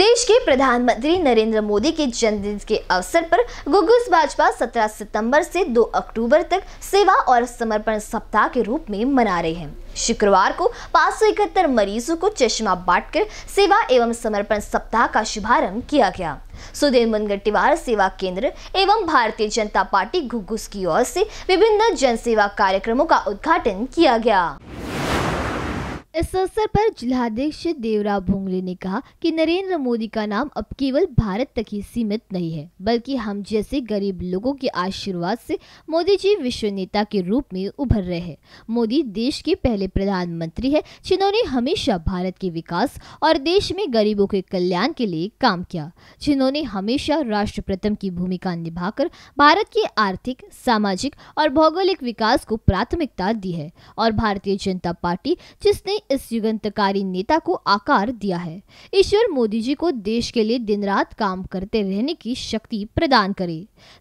देश के प्रधानमंत्री नरेंद्र मोदी के जन्मदिन के अवसर पर गुगुस भाजपा 17 सितंबर से 2 अक्टूबर तक सेवा और समर्पण सप्ताह के रूप में मना रहे हैं शुक्रवार को पाँच मरीजों को चश्मा बांटकर सेवा एवं समर्पण सप्ताह का शुभारंभ किया गया सुधीर मुनगट्टीवार सेवा केंद्र एवं भारतीय जनता पार्टी घुगुस की ओर से विभिन्न जनसेवा कार्यक्रमों का उद्घाटन किया गया इस अवसर पर जिलाध्यक्ष देवराव भोंगले ने कहा कि नरेंद्र मोदी का नाम अब केवल भारत तक ही सीमित नहीं है बल्कि हम जैसे गरीब लोगों के आशीर्वाद से मोदी जी विश्व नेता के रूप में उभर रहे हैं मोदी देश के पहले प्रधानमंत्री है जिन्होंने हमेशा भारत के विकास और देश में गरीबों के कल्याण के लिए काम किया जिन्होंने हमेशा राष्ट्र प्रथम की भूमिका निभाकर भारत के आर्थिक सामाजिक और भौगोलिक विकास को प्राथमिकता दी है और भारतीय जनता पार्टी जिसने इस युगंतकारी नेता को आकार दिया है ईश्वर मोदी जी को देश के लिए दिन रात काम करते रहने की शक्ति प्रदान करे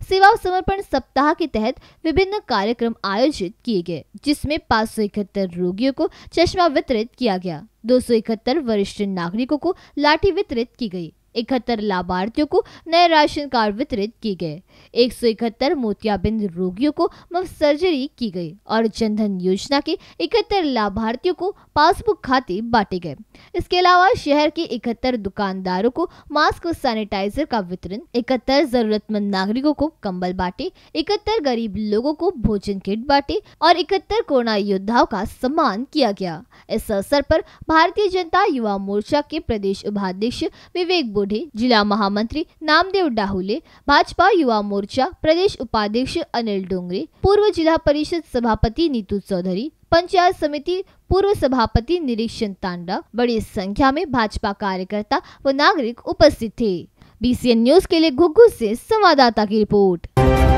सेवा समर्पण सप्ताह के तहत विभिन्न कार्यक्रम आयोजित किए गए जिसमें पाँच सौ इकहत्तर रोगियों को चश्मा वितरित किया गया दो सौ इकहत्तर वरिष्ठ नागरिकों को लाठी वितरित की गई इकहत्तर लाभार्थियों को नए राशन कार्ड वितरित किए गए एक सौ इकहत्तर मोतियाबिंद रोगियों को मुफ्त सर्जरी की गई और जनधन योजना के इकहत्तर लाभार्थियों को पासबुक खाते बांटे गए इसके अलावा शहर के इकहत्तर दुकानदारों को मास्क और सैनिटाइजर का वितरण इकहत्तर जरूरतमंद नागरिकों को कंबल बांटे इकहत्तर गरीब लोगों को भोजन किट बांटे और इकहत्तर कोरोना योद्धाओं का सम्मान किया गया इस अवसर पर भारतीय जनता युवा मोर्चा के प्रदेश उपाध्यक्ष विवेक बोर्ड मोढ़े जिला महामंत्री नामदेव डाहुले भाजपा युवा मोर्चा प्रदेश उपाध्यक्ष अनिल डोंगरे पूर्व जिला परिषद सभापति नीतू चौधरी पंचायत समिति पूर्व सभापति निरीक्षण तांडा बड़ी संख्या में भाजपा कार्यकर्ता व नागरिक उपस्थित थे बीसीएन न्यूज के लिए घुग्गू ऐसी संवाददाता की रिपोर्ट